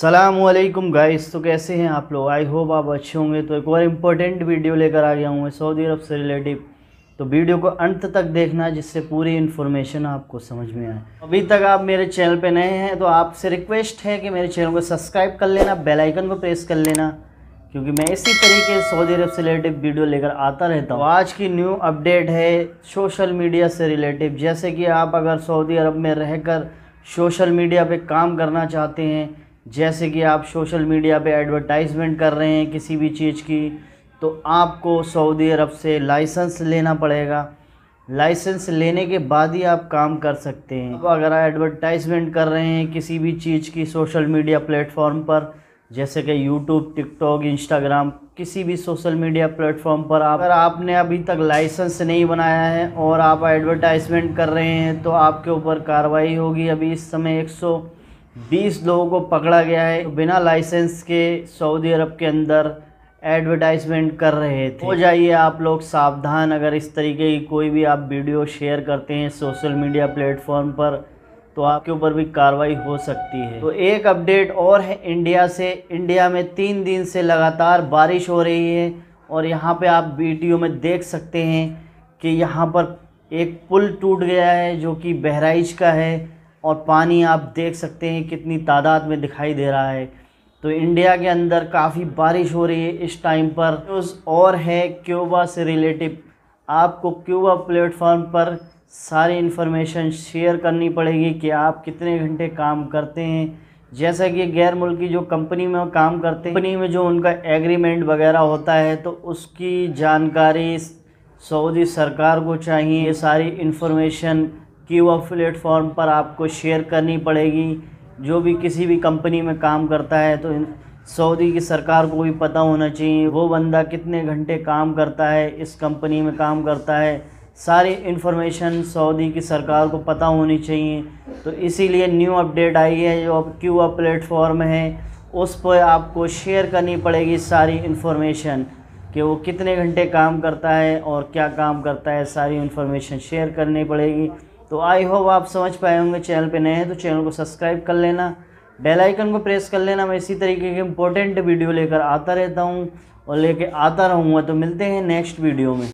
सलामकुम गाइस तो कैसे हैं आप लोग आई होप आप अच्छे होंगे तो एक और इम्पोर्टेंट वीडियो लेकर आ गया हूँ सऊदी अरब से रिलेटिव तो वीडियो को अंत तक देखना जिससे पूरी इन्फॉर्मेशन आपको समझ में आए अभी तक आप मेरे चैनल पे नए हैं तो आपसे रिक्वेस्ट है कि मेरे चैनल को सब्सक्राइब कर लेना बेलाइकन को प्रेस कर लेना क्योंकि मैं इसी तरीके सऊदी अरब से रिलेटिव वीडियो लेकर आता रहता हूँ तो आज की न्यू अपडेट है सोशल मीडिया से रिलेटिव जैसे कि आप अगर सऊदी अरब में रहकर सोशल मीडिया पे काम करना चाहते हैं जैसे कि आप सोशल मीडिया पे एडवर्टाइजमेंट कर रहे हैं किसी भी चीज़ की तो आपको सऊदी अरब से लाइसेंस लेना पड़ेगा लाइसेंस लेने के बाद ही आप काम कर सकते हैं तो अगर आप एडवर्टाइजमेंट कर रहे हैं किसी भी चीज़ की सोशल मीडिया प्लेटफॉर्म पर जैसे कि यूट्यूब टिकटॉक इंस्टाग्राम किसी भी सोशल मीडिया प्लेटफॉर्म पर आप अगर आपने अभी तक लाइसेंस नहीं बनाया है और आप एडवर्टाइजमेंट कर रहे हैं तो आपके ऊपर कार्रवाई होगी अभी इस समय एक बीस लोगों को पकड़ा गया है तो बिना लाइसेंस के सऊदी अरब के अंदर एडवर्टाइजमेंट कर रहे थे हो जाइए आप लोग सावधान अगर इस तरीके की कोई भी आप वीडियो शेयर करते हैं सोशल मीडिया प्लेटफॉर्म पर तो आपके ऊपर भी कार्रवाई हो सकती है तो एक अपडेट और है इंडिया से इंडिया में तीन दिन से लगातार बारिश हो रही है और यहाँ पे आप वीडियो में देख सकते हैं कि यहाँ पर एक पुल टूट गया है जो कि बहराइच का है और पानी आप देख सकते हैं कितनी तादाद में दिखाई दे रहा है तो इंडिया के अंदर काफ़ी बारिश हो रही है इस टाइम पर न्यूज़ और है क्यूबा से रिलेटिव आपको क्यूबा प्लेटफॉर्म पर सारी इन्फॉर्मेशन शेयर करनी पड़ेगी कि आप कितने घंटे काम करते हैं जैसा कि गैर मुल्की जो कंपनी में काम करते हैं कंपनी में जो उनका एग्रीमेंट वगैरह होता है तो उसकी जानकारी सऊदी सरकार को चाहिए सारी इन्फॉर्मेशन कि वह प्लेटफॉर्म पर आपको शेयर करनी पड़ेगी जो भी किसी भी कंपनी में काम करता है तो सऊदी की सरकार को भी पता होना चाहिए वो बंदा कितने घंटे काम करता है इस कंपनी में काम करता है सारी इन्फॉर्मेशन सऊदी की सरकार को पता होनी चाहिए तो इसीलिए न्यू अपडेट आई है जो अब क्यू आ प्लेटफॉर्म है उस पर आपको शेयर करनी पड़ेगी सारी इन्फॉर्मेशन कि वो कितने घंटे काम करता है और क्या काम करता है सारी इन्फॉर्मेशन शेयर करनी पड़ेगी तो आई होप आप समझ पाए होंगे चैनल पे नए हैं तो चैनल को सब्सक्राइब कर लेना बेल आइकन को प्रेस कर लेना मैं इसी तरीके के इंपॉर्टेंट वीडियो लेकर आता रहता हूँ और लेके आता रहूँगा तो मिलते हैं नेक्स्ट वीडियो में